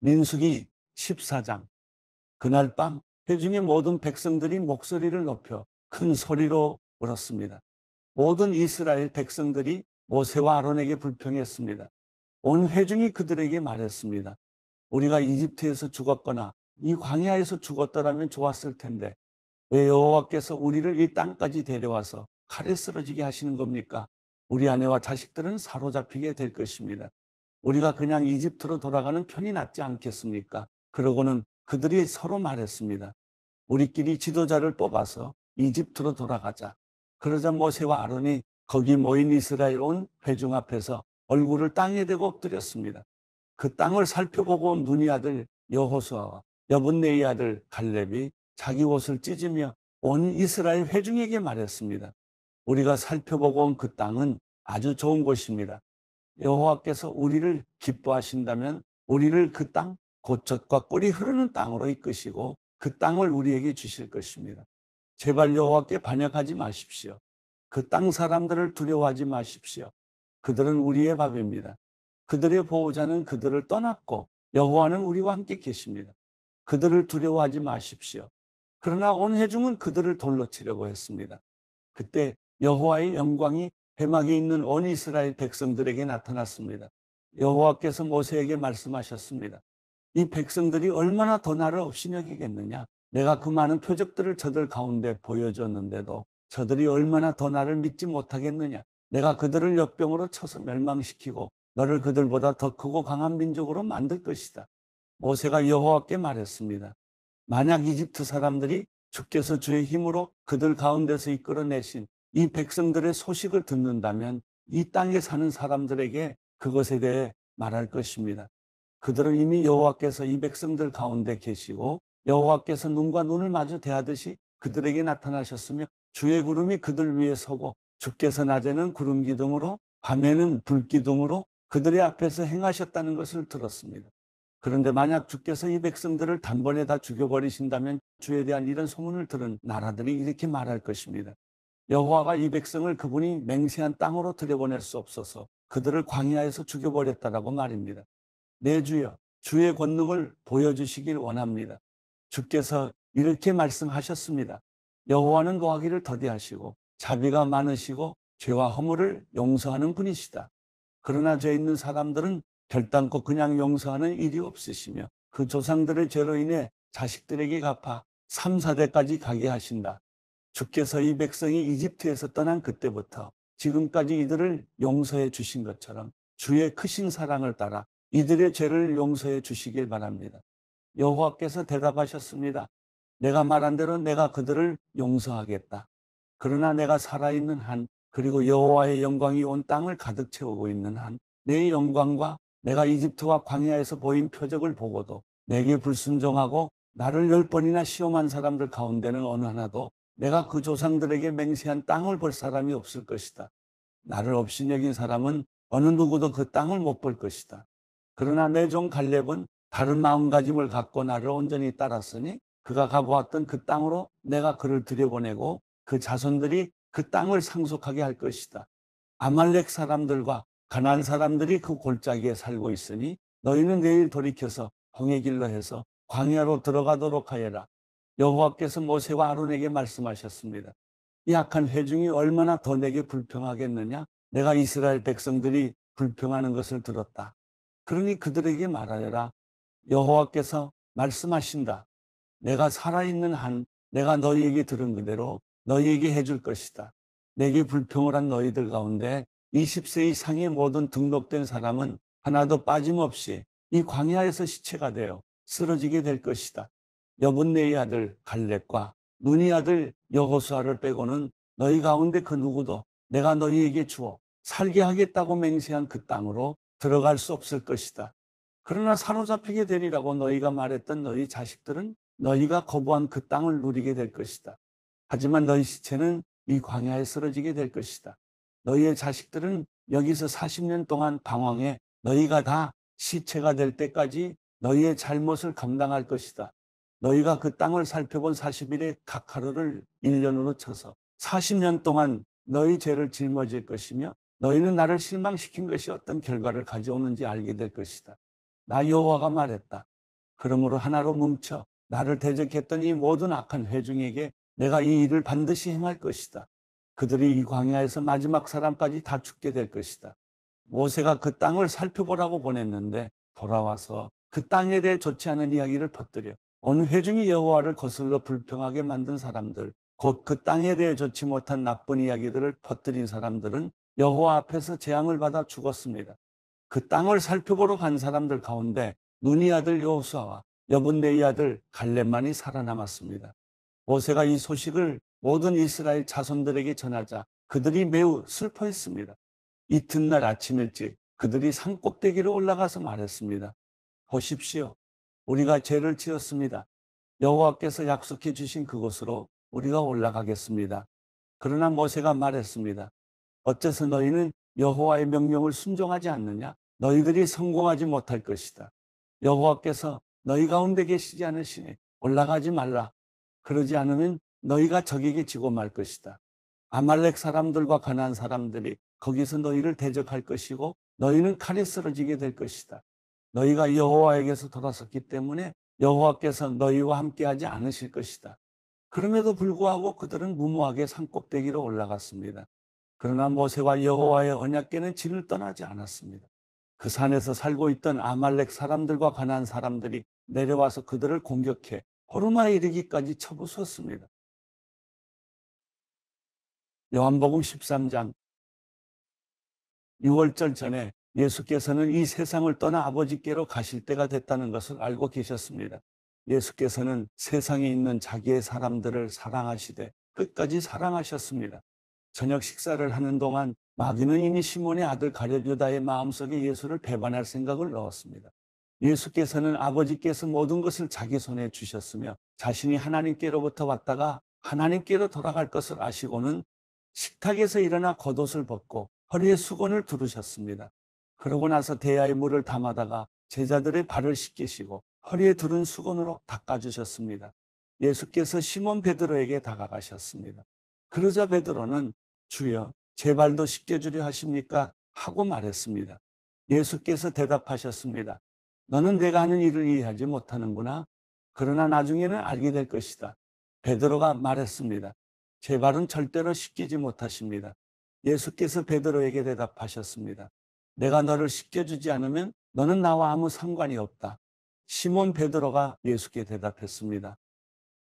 민숙이 14장. 그날 밤 회중의 모든 백성들이 목소리를 높여 큰 소리로 울었습니다. 모든 이스라엘 백성들이 모세와 아론에게 불평했습니다. 온 회중이 그들에게 말했습니다. 우리가 이집트에서 죽었거나 이 광야에서 죽었더라면 좋았을 텐데 왜 여호와께서 우리를 이 땅까지 데려와서 칼에 쓰러지게 하시는 겁니까? 우리 아내와 자식들은 사로잡히게 될 것입니다. 우리가 그냥 이집트로 돌아가는 편이 낫지 않겠습니까? 그러고는 그들이 서로 말했습니다. 우리끼리 지도자를 뽑아서 이집트로 돌아가자. 그러자 모세와 아론이 거기 모인 이스라엘 온 회중 앞에서 얼굴을 땅에 대고 엎드렸습니다. 그 땅을 살펴보고 눈이 아들 여호수아와 여분네의 아들 갈렙이 자기 옷을 찢으며 온 이스라엘 회중에게 말했습니다. 우리가 살펴보고 온 그 땅은 아주 좋은 곳입니다. 여호와께서 우리를 기뻐하신다면 우리를 그 땅 고척과 꿀이 흐르는 땅으로 이끄시고 그 땅을 우리에게 주실 것입니다. 제발 여호와께 반역하지 마십시오. 그 땅 사람들을 두려워하지 마십시오. 그들은 우리의 밥입니다. 그들의 보호자는 그들을 떠났고 여호와는 우리와 함께 계십니다. 그들을 두려워하지 마십시오. 그러나 온 회중은 그들을 돌로 치려고 했습니다. 그때 여호와의 영광이 회막이 있는 온 이스라엘 백성들에게 나타났습니다. 여호와께서 모세에게 말씀하셨습니다. 이 백성들이 얼마나 더 나를 업신여기겠느냐? 내가 그 많은 표적들을 저들 가운데 보여줬는데도 저들이 얼마나 더 나를 믿지 못하겠느냐? 내가 그들을 역병으로 쳐서 멸망시키고 너를 그들보다 더 크고 강한 민족으로 만들 것이다. 모세가 여호와께 말했습니다. 만약 이집트 사람들이 주께서 주의 힘으로 그들 가운데서 이끌어내신 이 백성들의 소식을 듣는다면 이 땅에 사는 사람들에게 그것에 대해 말할 것입니다. 그들은 이미 여호와께서 이 백성들 가운데 계시고 여호와께서 눈과 눈을 마주 대하듯이 그들에게 나타나셨으며 주의 구름이 그들 위에 서고 주께서 낮에는 구름 기둥으로 밤에는 불 기둥으로 그들의 앞에서 행하셨다는 것을 들었습니다. 그런데 만약 주께서 이 백성들을 단번에 다 죽여버리신다면 주에 대한 이런 소문을 들은 나라들이 이렇게 말할 것입니다. 여호와가 이 백성을 그분이 맹세한 땅으로 들여보낼 수 없어서 그들을 광야에서 죽여버렸다라고 말입니다. 내 주여, 주의 권능을 보여주시길 원합니다. 주께서 이렇게 말씀하셨습니다. 여호와는 노하기를 더디하시고 자비가 많으시고 죄와 허물을 용서하는 분이시다. 그러나 죄 있는 사람들은 결단코 그냥 용서하는 일이 없으시며 그조상들을 죄로 인해 자식들에게 갚아 3, 4대까지 가게 하신다. 주께서 이 백성이 이집트에서 떠난 그때부터 지금까지 이들을 용서해 주신 것처럼 주의 크신 사랑을 따라 이들의 죄를 용서해 주시길 바랍니다. 여호와께서 대답하셨습니다. 내가 말한 대로 내가 그들을 용서하겠다. 그러나 내가 살아있는 한 그리고 여호와의 영광이 온 땅을 가득 채우고 있는 한 내 영광과 내가 이집트와 광야에서 보인 표적을 보고도 내게 불순종하고 나를 열 번이나 시험한 사람들 가운데는 어느 하나도 내가 그 조상들에게 맹세한 땅을 볼 사람이 없을 것이다. 나를 업신여긴 사람은 어느 누구도 그 땅을 못 볼 것이다. 그러나 내 종 갈렙은 다른 마음가짐을 갖고 나를 온전히 따랐으니 그가 가보았던 그 땅으로 내가 그를 들여보내고 그 자손들이 그 땅을 상속하게 할 것이다. 아말렉 사람들과 가난 사람들이 그 골짜기에 살고 있으니 너희는 내일 돌이켜서 홍해길로 해서 광야로 들어가도록 하여라. 여호와께서 모세와 아론에게 말씀하셨습니다. 이 악한 회중이 얼마나 더 내게 불평하겠느냐? 내가 이스라엘 백성들이 불평하는 것을 들었다. 그러니 그들에게 말하여라. 여호와께서 말씀하신다. 내가 살아있는 한 내가 너희에게 들은 그대로 너희에게 해줄 것이다. 내게 불평을 한 너희들 가운데 20세 이상의 모든 등록된 사람은 하나도 빠짐없이 이 광야에서 시체가 되어 쓰러지게 될 것이다. 여분네의 아들 갈렙과 눈이 아들 여호수아를 빼고는 너희 가운데 그 누구도 내가 너희에게 주어 살게 하겠다고 맹세한 그 땅으로 들어갈 수 없을 것이다. 그러나 사로잡히게 되리라고 너희가 말했던 너희 자식들은 너희가 거부한 그 땅을 누리게 될 것이다. 하지만 너희 시체는 이 광야에 쓰러지게 될 것이다. 너희의 자식들은 여기서 40년 동안 방황해 너희가 다 시체가 될 때까지 너희의 잘못을 감당할 것이다. 너희가 그 땅을 살펴본 4 0일에각 하루를 1년으로 쳐서 40년 동안 너희 죄를 짊어질 것이며 너희는 나를 실망시킨 것이 어떤 결과를 가져오는지 알게 될 것이다. 나 여호와가 말했다. 그러므로 하나로 뭉쳐 나를 대적했던 이 모든 악한 회중에게 내가 이 일을 반드시 행할 것이다. 그들이 이 광야에서 마지막 사람까지 다 죽게 될 것이다. 모세가 그 땅을 살펴보라고 보냈는데 돌아와서 그 땅에 대해 좋지 않은 이야기를 퍼뜨려 어느 회중이 여호와를 거슬러 불평하게 만든 사람들, 곧 그 땅에 대해 좋지 못한 나쁜 이야기들을 퍼뜨린 사람들은 여호와 앞에서 재앙을 받아 죽었습니다. 그 땅을 살펴보러 간 사람들 가운데 눈이 아들 여호수아와 여분네이 아들 갈렙만이 살아남았습니다. 모세가 이 소식을 모든 이스라엘 자손들에게 전하자 그들이 매우 슬퍼했습니다. 이튿날 아침 일찍 그들이 산 꼭대기로 올라가서 말했습니다. 보십시오. 우리가 죄를 지었습니다. 여호와께서 약속해 주신 그곳으로 우리가 올라가겠습니다. 그러나 모세가 말했습니다. 어째서 너희는 여호와의 명령을 순종하지 않느냐? 너희들이 성공하지 못할 것이다. 여호와께서 너희 가운데 계시지 않으시니 올라가지 말라. 그러지 않으면 너희가 적에게 지고 말 것이다. 아말렉 사람들과 가난 사람들이 거기서 너희를 대적할 것이고 너희는 칼에 쓰러지게 될 것이다. 너희가 여호와에게서 돌아섰기 때문에 여호와께서 너희와 함께하지 않으실 것이다. 그럼에도 불구하고 그들은 무모하게 산꼭대기로 올라갔습니다. 그러나 모세와 여호와의 언약계는 진을 떠나지 않았습니다. 그 산에서 살고 있던 아말렉 사람들과 가난 사람들이 내려와서 그들을 공격해 호르마에 이르기까지 쳐부수었습니다. 요한복음 13장 6월절 전에 예수께서는 이 세상을 떠나 아버지께로 가실 때가 됐다는 것을 알고 계셨습니다. 예수께서는 세상에 있는 자기의 사람들을 사랑하시되 끝까지 사랑하셨습니다. 저녁 식사를 하는 동안 마귀는 이미 시몬의 아들 가려주다의 마음속에 예수를 배반할 생각을 넣었습니다. 예수께서는 아버지께서 모든 것을 자기 손에 주셨으며 자신이 하나님께로부터 왔다가 하나님께로 돌아갈 것을 아시고는 식탁에서 일어나 겉옷을 벗고 허리에 수건을 두르셨습니다. 그러고 나서 대야의 물을 담아다가 제자들의 발을 씻기시고 허리에 두른 수건으로 닦아주셨습니다. 예수께서 시몬 베드로에게 다가가셨습니다. 그러자 베드로는 주여 제 발도 씻겨주려 하십니까? 하고 말했습니다. 예수께서 대답하셨습니다. 너는 내가 하는 일을 이해하지 못하는구나. 그러나 나중에는 알게 될 것이다. 베드로가 말했습니다. 제 발은 절대로 씻기지 못하십니다. 예수께서 베드로에게 대답하셨습니다. 내가 너를 씻겨 주지 않으면 너는 나와 아무 상관이 없다. 시몬 베드로가 예수께 대답했습니다.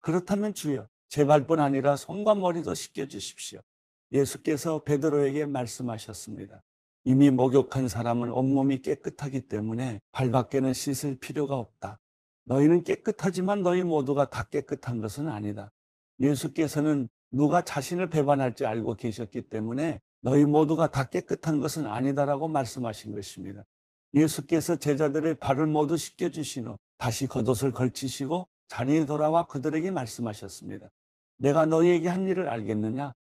그렇다면 주여, 제 발뿐 아니라 손과 머리도 씻겨 주십시오. 예수께서 베드로에게 말씀하셨습니다. 이미 목욕한 사람은 온몸이 깨끗하기 때문에 발밖에는 씻을 필요가 없다. 너희는 깨끗하지만 너희 모두가 다 깨끗한 것은 아니다. 예수께서는 누가 자신을 배반할지 알고 계셨기 때문에 너희 모두가 다 깨끗한 것은 아니다라고 말씀하신 것입니다. 예수께서 제자들의 발을 모두 씻겨주신 후 다시 겉옷을 걸치시고 자리에 돌아와 그들에게 말씀하셨습니다. 내가 너희에게 한 일을 알겠느냐?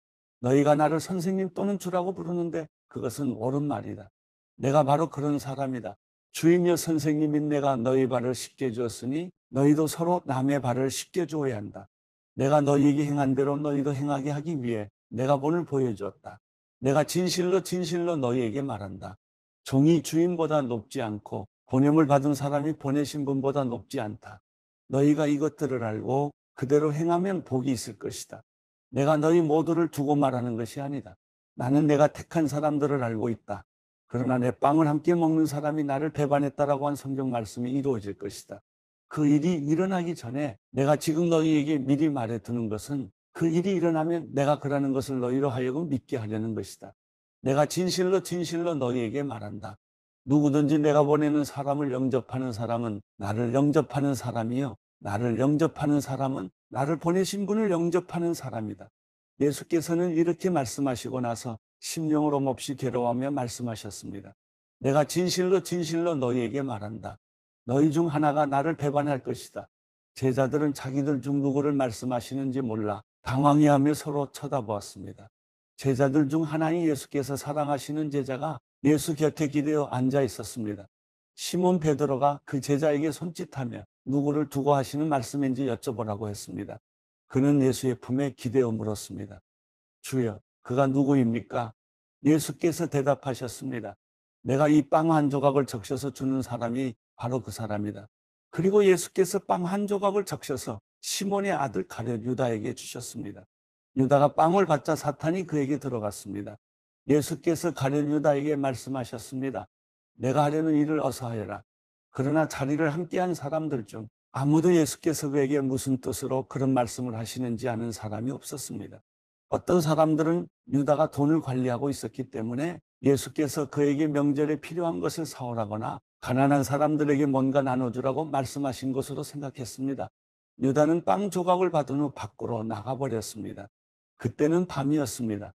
너희가 나를 선생님 또는 주라고 부르는데 그것은 옳은 말이다. 내가 바로 그런 사람이다. 주인여 선생님인 내가 너희 발을 쉽게 주었으니 너희도 서로 남의 발을 쉽게 주어야 한다. 내가 너희에게 행한 대로 너희도 행하게 하기 위해 내가 본을 보여주었다. 내가 진실로 진실로 너희에게 말한다. 종이 주인보다 높지 않고 보냄을 받은 사람이 보내신 분보다 높지 않다. 너희가 이것들을 알고 그대로 행하면 복이 있을 것이다. 내가 너희 모두를 두고 말하는 것이 아니다. 나는 내가 택한 사람들을 알고 있다. 그러나 내 빵을 함께 먹는 사람이 나를 배반했다라고 한 성경 말씀이 이루어질 것이다. 그 일이 일어나기 전에 내가 지금 너희에게 미리 말해 두는 것은 그 일이 일어나면 내가 그러는 것을 너희로 하여금 믿게 하려는 것이다. 내가 진실로 진실로 너희에게 말한다. 누구든지 내가 보내는 사람을 영접하는 사람은 나를 영접하는 사람이요. 나를 영접하는 사람은 나를 보내신 분을 영접하는 사람이다. 예수께서는 이렇게 말씀하시고 나서 심령으로 몹시 괴로워하며 말씀하셨습니다. 내가 진실로 진실로 너희에게 말한다. 너희 중 하나가 나를 배반할 것이다. 제자들은 자기들 중 누구를 말씀하시는지 몰라 당황해하며 서로 쳐다보았습니다. 제자들 중 하나인 예수께서 사랑하시는 제자가 예수 곁에 기대어 앉아 있었습니다. 시몬 베드로가 그 제자에게 손짓하며 누구를 두고 하시는 말씀인지 여쭤보라고 했습니다. 그는 예수의 품에 기대어 물었습니다. 주여, 그가 누구입니까? 예수께서 대답하셨습니다. 내가 이 빵 한 조각을 적셔서 주는 사람이 바로 그 사람이다. 그리고 예수께서 빵 한 조각을 적셔서 시몬의 아들 가룟 유다에게 주셨습니다. 유다가 빵을 받자 사탄이 그에게 들어갔습니다. 예수께서 가룟 유다에게 말씀하셨습니다. 내가 하려는 일을 어서 하여라. 그러나 자리를 함께한 사람들 중 아무도 예수께서 그에게 무슨 뜻으로 그런 말씀을 하시는지 아는 사람이 없었습니다. 어떤 사람들은 유다가 돈을 관리하고 있었기 때문에 예수께서 그에게 명절에 필요한 것을 사오라거나 가난한 사람들에게 뭔가 나눠주라고 말씀하신 것으로 생각했습니다. 유다는 빵 조각을 받은 후 밖으로 나가버렸습니다. 그때는 밤이었습니다.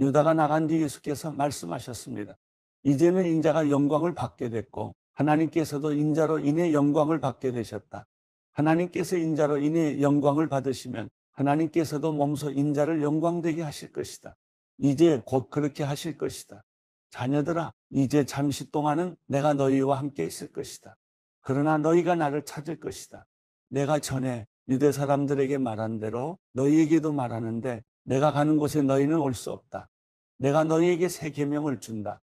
유다가 나간 뒤 예수께서 말씀하셨습니다. 이제는 인자가 영광을 받게 됐고 하나님께서도 인자로 인해 영광을 받게 되셨다. 하나님께서 인자로 인해 영광을 받으시면 하나님께서도 몸소 인자를 영광되게 하실 것이다. 이제 곧 그렇게 하실 것이다. 자녀들아, 이제 잠시 동안은 내가 너희와 함께 있을 것이다. 그러나 너희가 나를 찾을 것이다. 내가 전에 유대 사람들에게 말한 대로 너희에게도 말하는데 내가 가는 곳에 너희는 올 수 없다. 내가 너희에게 새 계명을 준다.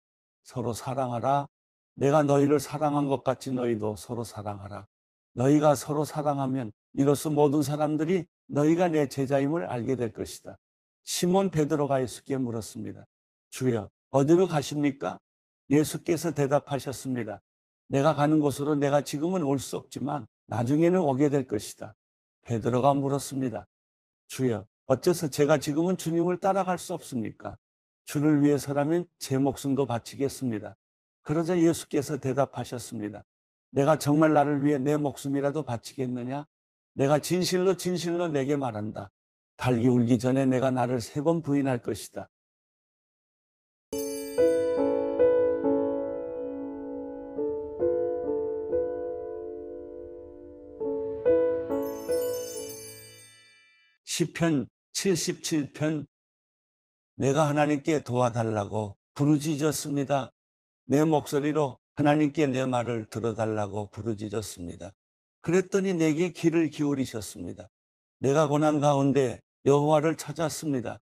서로 사랑하라. 내가 너희를 사랑한 것 같이 너희도 서로 사랑하라. 너희가 서로 사랑하면 이로써 모든 사람들이 너희가 내 제자임을 알게 될 것이다. 시몬 베드로가 예수께 물었습니다. 주여, 어디로 가십니까? 예수께서 대답하셨습니다. 내가 가는 곳으로 내가 지금은 올 수 없지만 나중에는 오게 될 것이다. 베드로가 물었습니다. 주여, 어째서 제가 지금은 주님을 따라갈 수 없습니까? 주를 위해서라면 제 목숨도 바치겠습니다. 그러자 예수께서 대답하셨습니다. 내가 정말 나를 위해 내 목숨이라도 바치겠느냐? 내가 진실로 진실로 내게 말한다. 달기 울기 전에 내가 나를 세 번 부인할 것이다. 시편 77편 내가 하나님께 도와달라고 부르짖었습니다. 내 목소리로 하나님께 내 말을 들어달라고 부르짖었습니다. 그랬더니 내게 귀를 기울이셨습니다. 내가 고난 가운데 여호와를 찾았습니다.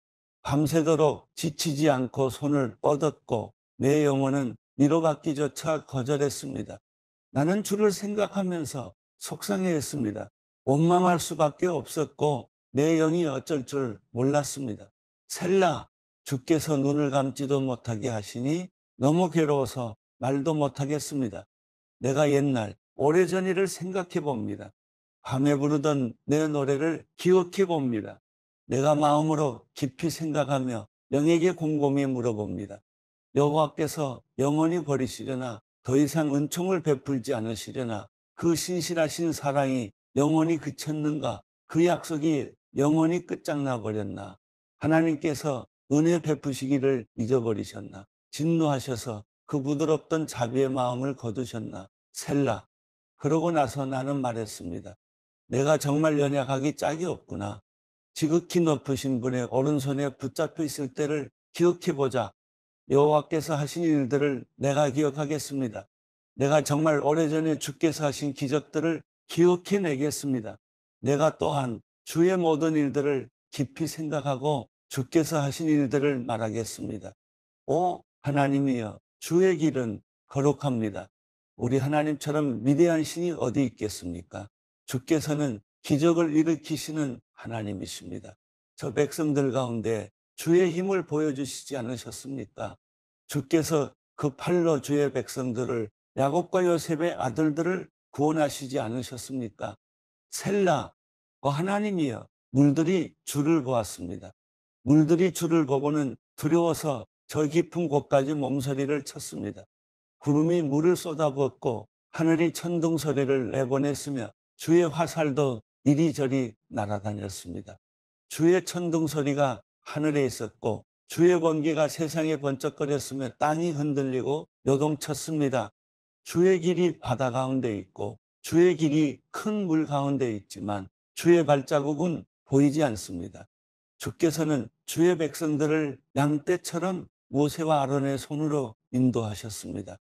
밤새도록 지치지 않고 손을 뻗었고 내 영혼은 위로받기조차 거절했습니다. 나는 주를 생각하면서 속상해했습니다. 원망할 수밖에 없었고 내 영이 어쩔 줄 몰랐습니다. 셀라 주께서 눈을 감지도 못하게 하시니 너무 괴로워서 말도 못하겠습니다. 내가 옛날 오래전 일을 생각해 봅니다. 밤에 부르던 내 노래를 기억해 봅니다. 내가 마음으로 깊이 생각하며 영에게 곰곰이 물어봅니다. 여호와께서 영원히 버리시려나 더 이상 은총을 베풀지 않으시려나 그 신실하신 사랑이 영원히 그쳤는가 그 약속이 영원히 끝장나 버렸나? 하나님께서 은혜 베푸시기를 잊어버리셨나? 진노하셔서 그 부드럽던 자비의 마음을 거두셨나? 셀라. 그러고 나서 나는 말했습니다. 내가 정말 연약하기 짝이 없구나. 지극히 높으신 분의 오른손에 붙잡혀 있을 때를 기억해 보자. 여호와께서 하신 일들을 내가 기억하겠습니다. 내가 정말 오래전에 주께서 하신 기적들을 기억해 내겠습니다. 내가 또한 주의 모든 일들을 깊이 생각하고 주께서 하신 일들을 말하겠습니다. 오 하나님이여 주의 길은 거룩합니다. 우리 하나님처럼 위대한 신이 어디 있겠습니까? 주께서는 기적을 일으키시는 하나님이십니다. 저 백성들 가운데 주의 힘을 보여주시지 않으셨습니까? 주께서 그 팔로 주의 백성들을 야곱과 요셉의 아들들을 구원하시지 않으셨습니까? 셀라 어, 하나님이여 물들이 주를 보았습니다. 물들이 주를 보고는 두려워서 저 깊은 곳까지 몸서리를 쳤습니다. 구름이 물을 쏟아붓고 하늘이 천둥 소리를 내보냈으며 주의 화살도 이리저리 날아다녔습니다. 주의 천둥 소리가 하늘에 있었고 주의 번개가 세상에 번쩍거렸으며 땅이 흔들리고 요동쳤습니다. 주의 길이 바다 가운데 있고 주의 길이 큰 물 가운데 있지만 주의 발자국은 보이지 않습니다. 주께서는 주의 백성들을 양떼처럼 모세와 아론의 손으로 인도하셨습니다.